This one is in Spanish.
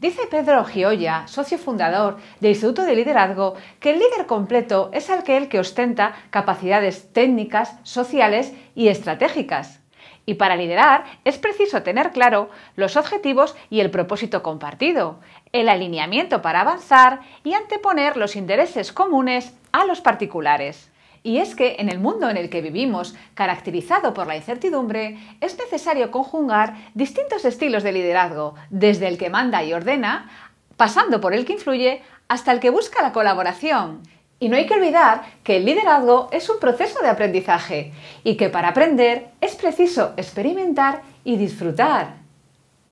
Dice Pedro Gioia, socio fundador del Instituto de Liderazgo, que el líder completo es aquel que ostenta capacidades técnicas, sociales y estratégicas. Y para liderar es preciso tener claro los objetivos y el propósito compartido, el alineamiento para avanzar y anteponer los intereses comunes a los particulares. Y es que en el mundo en el que vivimos, caracterizado por la incertidumbre, es necesario conjugar distintos estilos de liderazgo, desde el que manda y ordena, pasando por el que influye, hasta el que busca la colaboración. Y no hay que olvidar que el liderazgo es un proceso de aprendizaje y que para aprender es preciso experimentar y disfrutar.